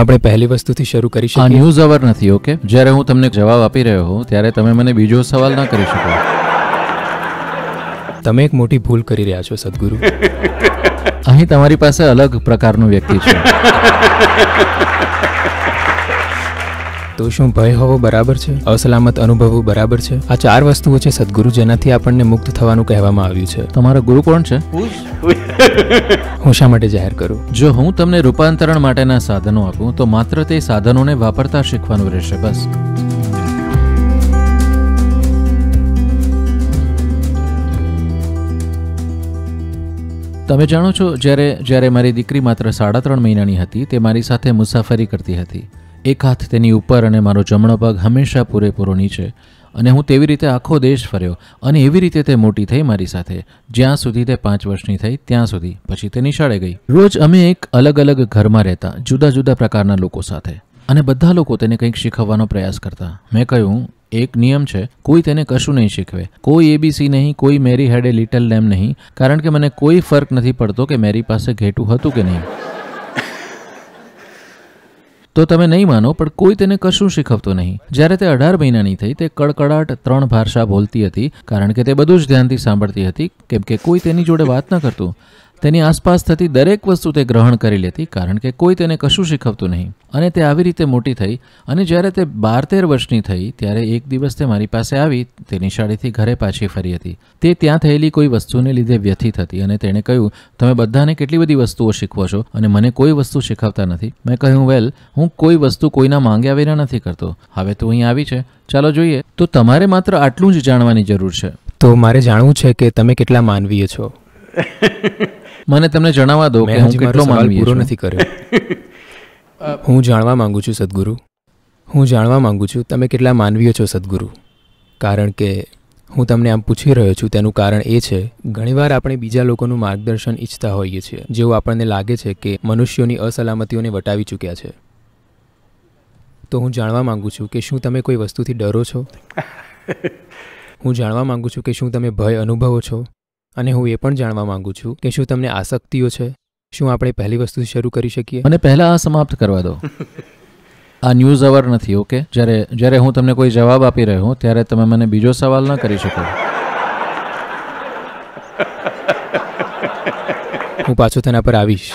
આપણે પહેલી વસ્તુથી શરૂ કરી શકીએ ન્યૂઝ અવર નથી ઓકે જ્યારે હું તમને જવાબ આપી રહ્યો હોઉં ત્યારે તમે મને બીજો સવાલ ના કરી શકો તમે એક મોટી ભૂલ કરી રહ્યા છો સદગુરુ અહીં તમારી પાસે અલગ પ્રકારનો વ્યક્તિ છે તો શું ભય હોવો બરાબર છે અસલામત અનુભવવું બરાબર છે આ ચાર વસ્તુઓ છે સદગુરુ જેનાથી આપણને મુક્ત થવાનું કહેવામાં આવ્યું છે તમારો ગુરુ કોણ છે હું શા માટે જાહેર કરું જો હું તમને રૂપાંતરણ માટેના સાધનો આપું તો માત્ર તે સાધનોને વાપરતા શીખવાનું રહેશે બસ તમે જાણો છો જ્યારે જ્યારે મારી દીકરી માત્ર સાડા ત્રણ મહિનાની હતી તે મારી સાથે મુસાફરી કરતી હતી એક હાથ તેની ઉપર અને મારો જમણો પગ હંમેશા પૂરેપૂરો નીચે અને હું તેવી રીતે આખો દેશ ફર્યો અને એવી રીતે તે મોટી થઈ મારી સાથે જ્યાં સુધી તે પાંચ વર્ષની થઈ ત્યાં સુધી પછી તે નિશાળે ગઈ રોજ અમે એક અલગ અલગ ઘરમાં રહેતા જુદા જુદા પ્રકારના લોકો સાથે અને બધા લોકો તેને કંઈક શીખવવાનો પ્રયાસ કરતા મેં કહ્યું એક નિયમ છે કોઈ તેને કશું નહીં શીખવે કોઈ એબીસી નહીં કોઈ મેરી હેડ એ લિટલ લેમ નહીં કારણ કે મને કોઈ ફર્ક નથી પડતો કે મેરી પાસે ઘેટું હતું કે નહીં તો તમે નહીં માનો પણ કોઈ તેને કશું શીખવતું નહીં જ્યારે તે અઢાર મહિનાની થઈ તે કડકડાટ ત્રણ ભાષા બોલતી હતી કારણ કે તે બધું જ ધ્યાનથી સાંભળતી હતી કેમ કે કોઈ તેની જોડે વાત ન કરતું તેની આસપાસ થતી દરેક વસ્તુ તે ગ્રહણ કરી લેતી કારણ કે કોઈ તેને કશું શીખવતું નહીં અને તે આવી રીતે મોટી થઈ અને જ્યારે તે બાર તેર વર્ષની થઈ ત્યારે એક દિવસ તે મારી પાસે આવી તેની શાળેથી ઘરે પાછી ફરી હતી તે ત્યાં થયેલી કોઈ વસ્તુને લીધે વ્યથિત હતી અને તેણે કહ્યું તમે બધાને કેટલી બધી વસ્તુઓ શીખવો છો અને મને કોઈ વસ્તુ શીખવતા નથી મેં કહ્યું વેલ હું કોઈ વસ્તુ કોઈના માંગ્યા વિના નથી કરતો હવે તો અહીં આવી છે ચાલો જોઈએ તો તમારે માત્ર આટલું જ જાણવાની જરૂર છે તો મારે જાણવું છે કે તમે કેટલા માનવીય છો મને તમને જણાવવા દો કે હું કેટલો માલ પૂરો નથી કર્યો હું જાણવા માંગુ છું સદગુરુ હું જાણવા માંગુ છું તમે કેટલા માનવીઓ છો સદગુરુ કારણ કે હું તમને આમ પૂછી રહ્યો છું તેનું કારણ એ છે ઘણીવાર આપણે બીજા લોકોનું માર્ગદર્શન ઈચ્છતા હોઈએ છીએ જેઓ આપણને લાગે છે કે મનુષ્યોની અસલામતીઓને વટાવી ચૂક્યા છે તો હું જાણવા માંગુ છું કે શું તમે કોઈ વસ્તુથી ડરો છો હું જાણવા માંગુ છું કે શું તમે ભય અનુભવો છો અને હું એ પણ જાણવા માંગુ છું કે શું તમને આસક્તિઓ છે શું આપણે પહેલી વસ્તુ શરૂ કરી શકીએ અને પહેલાં આ સમાપ્ત કરવા દો આ ન્યૂઝ અવર નથી ઓકે જ્યારે જ્યારે હું તમને કોઈ જવાબ આપી રહ્યો હું ત્યારે તમે મને બીજો સવાલ ન કરી શકો હું પાછો તેના પર આવીશ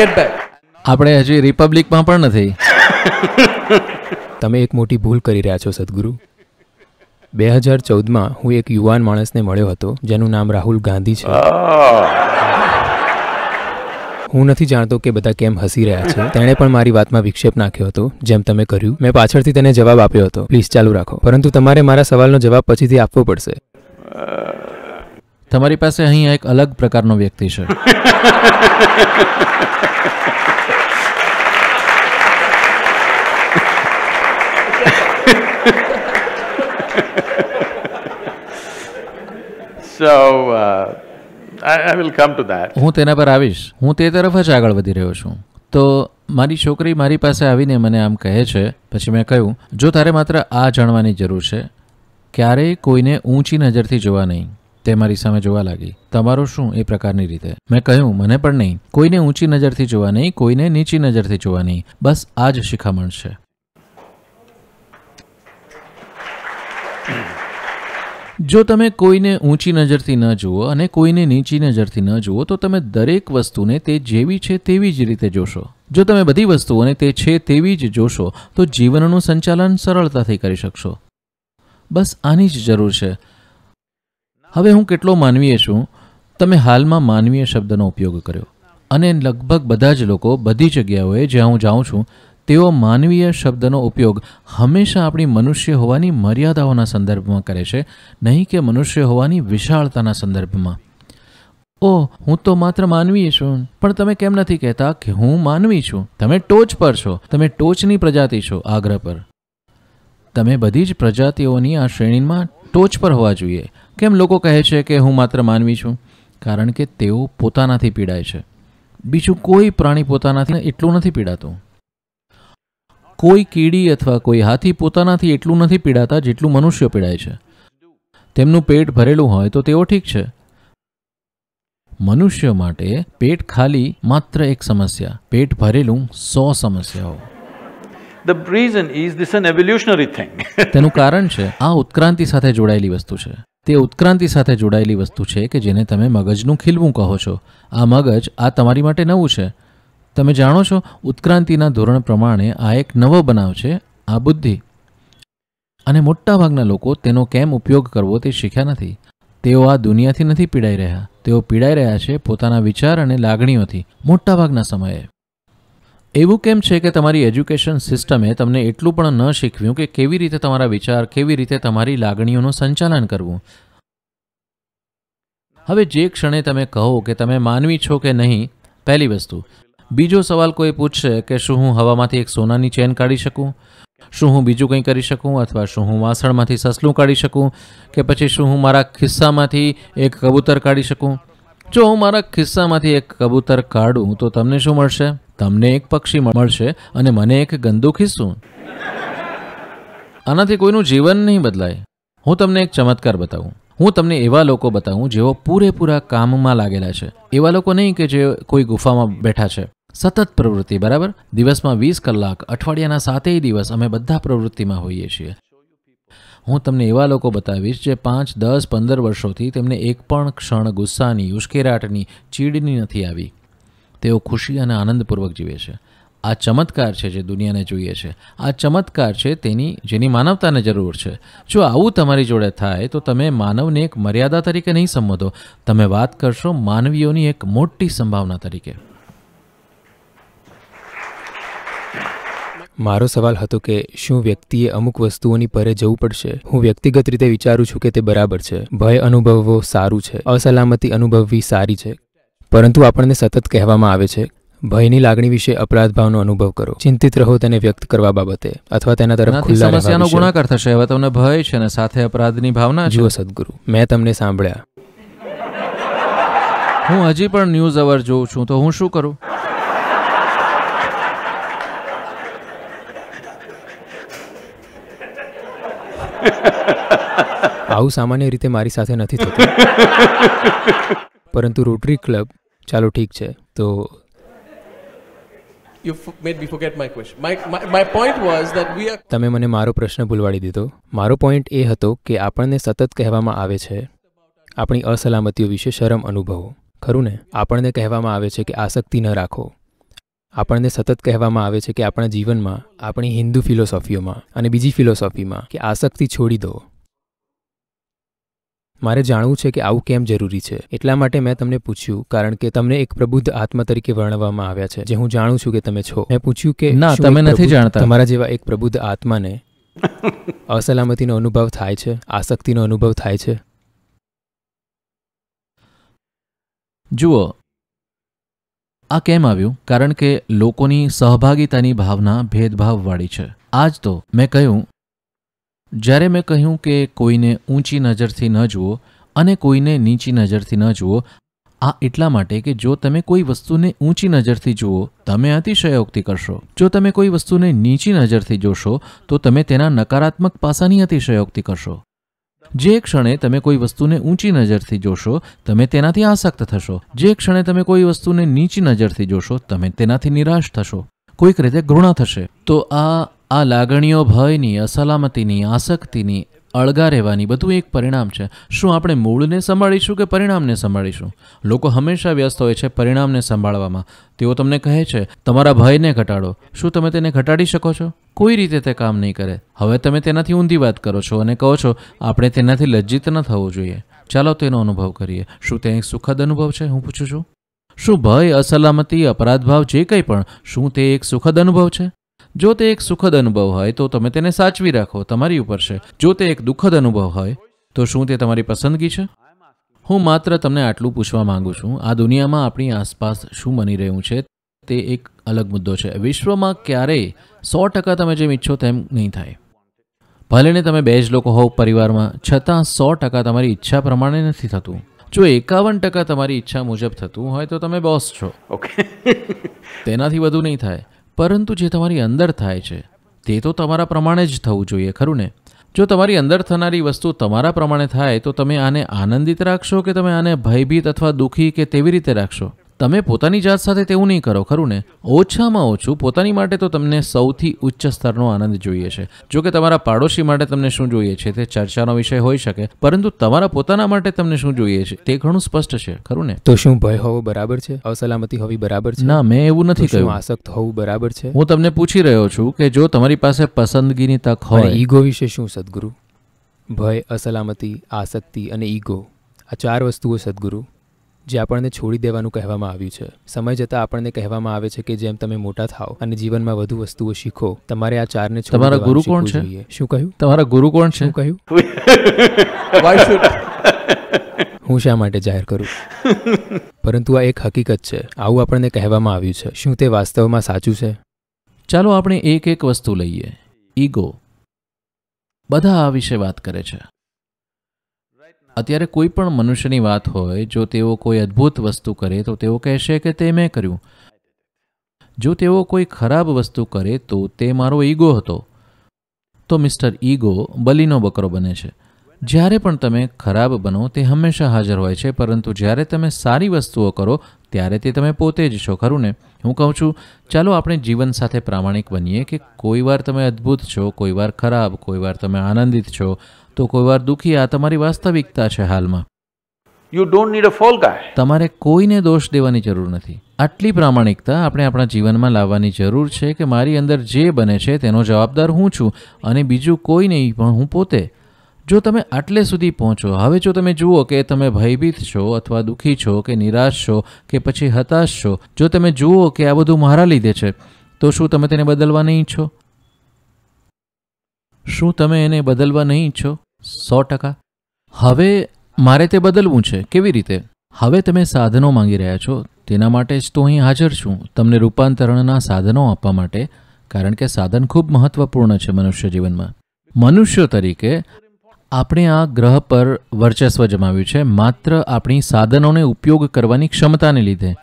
આપણે હજી રિપબ્લિકમાં પણ નથી તમે એક મોટી ભૂલ કરી રહ્યા છો સદગુરુ બે હજાર ચૌદમાં હું એક યુવાન માણસને મળ્યો હતો જેનું નામ રાહુલ ગાંધી છે હું નથી જાણતો કે બધા કેમ હસી રહ્યા છે તેણે પણ મારી વાતમાં વિક્ષેપ નાખ્યો હતો જેમ તમે કર્યું મેં પાછળથી તેને જવાબ આપ્યો હતો પ્લીઝ ચાલુ રાખો પરંતુ તમારે મારા સવાલનો જવાબ પછીથી આપવો પડશે તમારી પાસે અહીં એક અલગ પ્રકારનો વ્યક્તિ છે So, uh, I, I will come હું તેના પર આવીશ હું તે તરફ જ આગળ વધી રહ્યો છું તો મારી છોકરી મારી પાસે આવીને મને આમ કહે છે પછી મેં કહ્યું જો તારે માત્ર આ જાણવાની જરૂર છે ક્યારેય કોઈને ઊંચી નજરથી જોવા નહીં તે મારી સામે જોવા લાગી તમારો શું એ પ્રકારની રીતે મેં કહ્યું મને પણ નહીં કોઈને ઊંચી નજરથી જોવા નહીં કોઈને નીચી નજરથી જોવા નહીં બસ આ જ શિખામણ છે જો તમે કોઈને ઊંચી નજરથી ન જુઓ અને કોઈને નીચી નજરથી ન જુઓ તો તમે દરેક વસ્તુને તે જેવી છે તેવી જ રીતે જોશો જો તમે બધી વસ્તુઓને તે છે તેવી જ જોશો તો જીવનનું સંચાલન સરળતાથી કરી શકશો બસ આની જ જરૂર છે હવે હું કેટલો માનવીય છું તમે હાલમાં માનવીય શબ્દનો ઉપયોગ કર્યો અને લગભગ બધા જ લોકો બધી જગ્યાઓએ જ્યાં હું જાઉં છું તેઓ માનવીય શબ્દનો ઉપયોગ હંમેશા આપણી મનુષ્ય હોવાની મર્યાદાઓના સંદર્ભમાં કરે છે નહીં કે મનુષ્ય હોવાની વિશાળતાના સંદર્ભમાં ઓ હું તો માત્ર માનવી છું પણ તમે કેમ નથી કહેતા કે હું માનવી છું તમે ટોચ પર છો તમે ટોચની પ્રજાતિ છો આગ્રહ પર તમે બધી જ પ્રજાતિઓની આ શ્રેણીમાં ટોચ પર હોવા જોઈએ કેમ લોકો કહે છે કે હું માત્ર માનવી છું કારણ કે તેઓ પોતાનાથી પીડાય છે બીજું કોઈ પ્રાણી પોતાનાથી એટલું નથી પીડાતું કોઈ કીડી અથવા કોઈ હાથી પોતાનાથી એટલું નથી પીડાતા જેટલું મનુષ્ય પીડાય છે તેમનું પેટ ભરેલું હોય તો તેઓ ઠીક છે મનુષ્ય માટે પેટ ખાલી માત્ર એક સમસ્યા પેટ ભરેલું સો સમસ્યાઓ the reason is this an evolutionary thing. તેનું કારણ છે આ ઉત્ક્રાંતિ સાથે જોડાયેલી વસ્તુ છે તે ઉત્ક્રાંતિ સાથે જોડાયેલી વસ્તુ છે કે જેને તમે મગજનું ખીલવું કહો છો આ મગજ આ તમારી માટે નવું છે તમે જાણો છો ઉત્ક્રાંતિના ધોરણ પ્રમાણે આ એક નવો બનાવ છે આ બુદ્ધિ અને મોટાભાગના લોકો તેનો કેમ ઉપયોગ કરવો તે શીખ્યા નથી તેઓ આ દુનિયાથી નથી પીડાઈ રહ્યા તેઓ પીડાઈ રહ્યા છે પોતાના વિચાર અને લાગણીઓથી મોટાભાગના સમયે એવું કેમ છે કે તમારી એજ્યુકેશન સિસ્ટમે તમને એટલું પણ ન શીખવ્યું કે કેવી રીતે તમારા વિચાર કેવી રીતે તમારી લાગણીઓનું સંચાલન કરવું હવે જે ક્ષણે તમે કહો કે તમે માનવી છો કે નહીં પહેલી વસ્તુ બીજો સવાલ કોઈ પૂછશે કે શું હું હવામાંથી એક સોનાની ચેન કાઢી શકું શું હું બીજું કંઈ કરી શકું અથવા શું હું વાસણમાંથી સસલું કાઢી શકું કે પછી શું હું મારા ખિસ્સામાંથી એક કબૂતર કાઢી શકું જો હું મારા ખિસ્સામાંથી એક કબૂતર કાઢું તો તમને શું મળશે તમને એક પક્ષી મળશે અને મને એક ગંદુ ખિસ્સું આનાથી કોઈનું જીવન નહીં બદલાય હું તમને એક ચમત્કાર બતાવું હું તમને એવા લોકો બતાવું જેઓ પૂરેપૂરા કામમાં લાગેલા છે એવા લોકો નહીં કે જે કોઈ ગુફામાં બેઠા છે સતત પ્રવૃત્તિ બરાબર દિવસમાં વીસ કલાક અઠવાડિયાના સાતેય દિવસ અમે બધા પ્રવૃત્તિમાં હોઈએ છીએ હું તમને એવા લોકો બતાવીશ જે પાંચ દસ પંદર વર્ષોથી તેમને એક પણ ક્ષણ ગુસ્સાની ઉશ્કેરાટની ચીડની નથી આવી તેઓ ખુશી અને આનંદપૂર્વક જીવે છે આ ચમત્કાર છે જે દુનિયાને જોઈએ છે આ ચમત્કાર છે તેની જેની માનવતાને જરૂર છે જો આવું તમારી જોડે થાય તો તમે માનવને એક મર્યાદા તરીકે નહીં સંબોધો તમે વાત કરશો માનવીઓની એક મોટી સંભાવના તરીકે મારો સવાલ હતો કે શું વ્યક્તિએ અમુક વસ્તુઓની પરે જવું પડશે હું વ્યક્તિગત રીતે વિચારું છું કે તે બરાબર છે ભય અનુભવવો સારું છે અસલામતી અનુભવવી સારી છે પરંતુ આપણને સતત કહેવામાં આવે છે ભયની લાગણી વિશે અપરાધ ભાવનો અનુભવ કરો ચિંતિત રહો તેને વ્યક્ત કરવા બાબતે અથવા તેના તરફ ખુલ્લા સમસ્યાનો ગુણાકાર થશે હવે તમને ભય છે ને સાથે અપરાધની ભાવના જુઓ સદગુરુ મેં તમને સાંભળ્યા હું હજી પણ ન્યૂઝ અવર જોઉં છું તો હું શું કરું આવું સામાન્ય રીતે મારી સાથે નથી થતું પરંતુ રોટરી ક્લબ ચાલો ઠીક છે તો તમે મને મારો પ્રશ્ન ભૂલવાડી દીધો મારો પોઈન્ટ એ હતો કે આપણને સતત કહેવામાં આવે છે આપણી અસલામતીઓ વિશે શરમ અનુભવો ખરું ને આપણને કહેવામાં આવે છે કે આસક્તિ ન રાખો આપણને સતત કહેવામાં આવે છે કે આપણા જીવનમાં આપણી હિન્દુ ફિલોસોફીઓમાં અને બીજી ફિલોસોફીમાં કે આસક્તિ છોડી દો મારે જાણવું છે કે આવું કેમ જરૂરી છે એટલા માટે મેં તમને પૂછ્યું કારણ કે તમને એક પ્રબુદ્ધ આત્મા તરીકે વર્ણવવામાં આવ્યા છે જે હું જાણું છું કે તમે છો મેં પૂછ્યું કે ના તમે નથી જાણતા તમારા જેવા એક પ્રબુદ્ધ આત્માને અસલામતીનો અનુભવ થાય છે આસક્તિનો અનુભવ થાય છે જુઓ આ કેમ આવ્યું કારણ કે લોકોની સહભાગિતાની ભાવના ભેદભાવવાળી છે આજ તો મેં કહ્યું જ્યારે મેં કહ્યું કે કોઈને ઊંચી નજરથી ન જુઓ અને કોઈને નીચી નજરથી ન જુઓ આ એટલા માટે કે જો તમે કોઈ વસ્તુને ઊંચી નજરથી જુઓ તમે અતિશયોક્તિ કરશો જો તમે કોઈ વસ્તુને નીચી નજરથી જોશો તો તમે તેના નકારાત્મક પાસાની અતિશયોક્તિ કરશો જે ક્ષણે તમે કોઈ વસ્તુને ઊંચી નજરથી જોશો તમે તેનાથી આસક્ત થશો જે ક્ષણે તમે કોઈ વસ્તુને નીચી નજરથી જોશો તમે તેનાથી નિરાશ થશો કોઈક રીતે ઘૃણા થશે તો આ આ લાગણીઓ ભયની અસલામતીની આસક્તિની અળગા રહેવાની બધું એક પરિણામ છે શું આપણે મૂળને સંભાળીશું કે પરિણામને સંભાળીશું લોકો હંમેશા વ્યસ્ત હોય છે પરિણામને સંભાળવામાં તેઓ તમને કહે છે તમારા ભયને ઘટાડો શું તમે તેને ઘટાડી શકો છો કોઈ રીતે તે કામ નહીં કરે હવે તમે તેનાથી ઊંધી વાત કરો છો અને કહો છો આપણે તેનાથી લજ્જિત ન થવું જોઈએ ચાલો તેનો અનુભવ કરીએ શું તે એક સુખદ અનુભવ છે હું પૂછું છું શું ભય અસલામતી અપરાધભાવ જે કંઈ પણ શું તે એક સુખદ અનુભવ છે જો તે એક સુખદ અનુભવ હોય તો તમે તેને સાચવી રાખો તમારી ઉપર છે જો તે એક દુઃખદ અનુભવ હોય તો શું તે તમારી પસંદગી છે હું માત્ર તમને આટલું પૂછવા માંગુ છું આ દુનિયામાં આપણી આસપાસ શું બની રહ્યું છે તે એક અલગ મુદ્દો છે વિશ્વમાં ક્યારેય સો ટકા તમે જેમ ઈચ્છો તેમ નહીં થાય ભલેને તમે બે જ લોકો હોવ પરિવારમાં છતાં સો ટકા તમારી ઈચ્છા પ્રમાણે નથી થતું જો એકાવન ટકા તમારી ઈચ્છા મુજબ થતું હોય તો તમે બોસ છો ઓકે તેનાથી વધુ નહીં થાય પરંતુ જે તમારી અંદર થાય છે તે તો તમારા પ્રમાણે જ થવું જોઈએ ખરું ને જો તમારી અંદર થનારી વસ્તુ તમારા પ્રમાણે થાય તો તમે આને આનંદિત રાખશો કે તમે આને ભયભીત અથવા દુઃખી કે તેવી રીતે રાખશો તમે પોતાની જાત સાથે તેવું નહીં કરો ખરું ને ઓછામાં ઓછું પોતાની માટે તો તમને સૌથી ઉચ્ચ સ્તરનો આનંદ જોઈએ છે જો કે તમારા પાડોશી માટે તમને શું જોઈએ છે તે ચર્ચાનો વિષય હોઈ શકે પરંતુ તમારા પોતાના માટે તમને શું જોઈએ છે તે ઘણું સ્પષ્ટ છે ખરું ને તો શું ભય હોવો બરાબર છે અસલામતી હોવી બરાબર છે ના મેં એવું નથી કહ્યું આસક્ત હોવું બરાબર છે હું તમને પૂછી રહ્યો છું કે જો તમારી પાસે પસંદગીની તક હોય ઈગો વિશે શું સદગુરુ ભય અસલામતી આસક્તિ અને ઈગો આ ચાર વસ્તુઓ સદગુરુ જે આપણને છોડી દેવાનું કહેવામાં આવ્યું છે સમય જતાં આપણને કહેવામાં આવે છે કે જેમ તમે મોટા થાઓ અને જીવનમાં વધુ વસ્તુઓ શીખો તમારે આ ચારને તમારા ગુરુ કોણ છે શું કહ્યું તમારા ગુરુ કોણ છે કહ્યું હું શા માટે જાહેર કરું પરંતુ આ એક હકીકત છે આવું આપણને કહેવામાં આવ્યું છે શું તે વાસ્તવમાં સાચું છે ચાલો આપણે એક એક વસ્તુ લઈએ ઈગો બધા આ વિશે વાત કરે છે અત્યારે કોઈ પણ મનુષ્યની વાત હોય જો તેઓ કોઈ અદ્ભુત વસ્તુ કરે તો તેઓ કહેશે કે તે મેં કર્યું જો તેઓ કોઈ ખરાબ વસ્તુ કરે તો તે મારો ઈગો હતો તો મિસ્ટર ઈગો બલીનો બકરો બને છે જ્યારે પણ તમે ખરાબ બનો તે હંમેશા હાજર હોય છે પરંતુ જ્યારે તમે સારી વસ્તુઓ કરો ત્યારે તે તમે પોતે જ છો ખરું ને હું કહું છું ચાલો આપણે જીવન સાથે પ્રામાણિક બનીએ કે કોઈ વાર તમે અદ્ભુત છો કોઈ વાર ખરાબ કોઈ વાર તમે આનંદિત છો તો કોઈ વાર દુઃખી આ તમારી વાસ્તવિકતા છે હાલમાં you don't need a fall guy તમારે કોઈને દોષ દેવાની જરૂર નથી આટલી પ્રામાણિકતા આપણે આપણા જીવનમાં લાવવાની જરૂર છે કે મારી અંદર જે બને છે તેનો જવાબદાર હું છું અને બીજું કોઈ નહીં પણ હું પોતે જો તમે આટલે સુધી પહોંચો હવે જો તમે જુઓ કે તમે ભયભીત છો અથવા દુઃખી છો કે નિરાશ છો કે પછી હતાશ છો જો તમે જુઓ કે આ બધું મારા લીધે છે તો શું તમે તેને બદલવા નહીં ઈચ્છો શું તમે એને બદલવા નહીં ઈચ્છો સો ટકા હવે મારે તે બદલવું છે કેવી રીતે હવે તમે સાધનો માંગી રહ્યા છો તેના માટે જ તો અહીં હાજર છું તમને રૂપાંતરણના સાધનો આપવા માટે કારણ કે સાધન ખૂબ મહત્વપૂર્ણ છે મનુષ્ય જીવનમાં મનુષ્યો તરીકે આપણે આ ગ્રહ પર વર્ચસ્વ જમાવ્યું છે માત્ર આપણી સાધનોને ઉપયોગ કરવાની ક્ષમતાને લીધે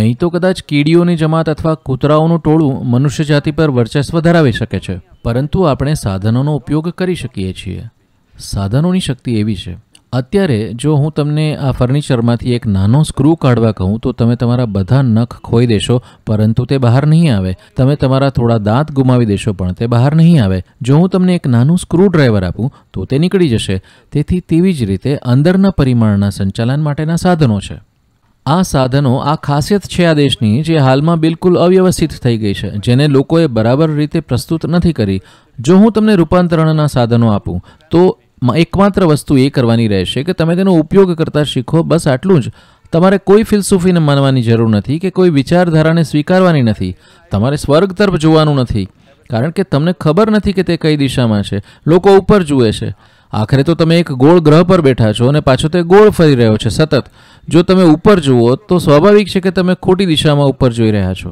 નહીં તો કદાચ કીડીઓની જમાત અથવા કૂતરાઓનું ટોળું મનુષ્ય જાતિ પર વર્ચસ્વ ધરાવી શકે છે પરંતુ આપણે સાધનોનો ઉપયોગ કરી શકીએ છીએ સાધનોની શક્તિ એવી છે અત્યારે જો હું તમને આ ફર્નિચરમાંથી એક નાનો સ્ક્રૂ કાઢવા કહું તો તમે તમારા બધા નખ ખોઈ દેશો પરંતુ તે બહાર નહીં આવે તમે તમારા થોડા દાંત ગુમાવી દેશો પણ તે બહાર નહીં આવે જો હું તમને એક નાનું સ્ક્રૂ ડ્રાઈવર આપું તો તે નીકળી જશે તેથી તેવી જ રીતે અંદરના પરિમાણના સંચાલન માટેના સાધનો છે આ સાધનો આ ખાસિયત છે આ દેશની જે હાલમાં બિલકુલ અવ્યવસ્થિત થઈ ગઈ છે જેને લોકોએ બરાબર રીતે પ્રસ્તુત નથી કરી જો હું તમને રૂપાંતરણના સાધનો આપું તો એકમાત્ર વસ્તુ એ કરવાની રહેશે કે તમે તેનો ઉપયોગ કરતાં શીખો બસ આટલું જ તમારે કોઈ ફિલસૂફીને માનવાની જરૂર નથી કે કોઈ વિચારધારાને સ્વીકારવાની નથી તમારે સ્વર્ગ તરફ જોવાનું નથી કારણ કે તમને ખબર નથી કે તે કઈ દિશામાં છે લોકો ઉપર જુએ છે આખરે તો તમે એક ગોળ ગ્રહ પર બેઠા છો અને પાછો તે ગોળ ફરી રહ્યો છે સતત જો તમે ઉપર જુઓ તો સ્વાભાવિક છે કે તમે ખોટી દિશામાં ઉપર જોઈ રહ્યા છો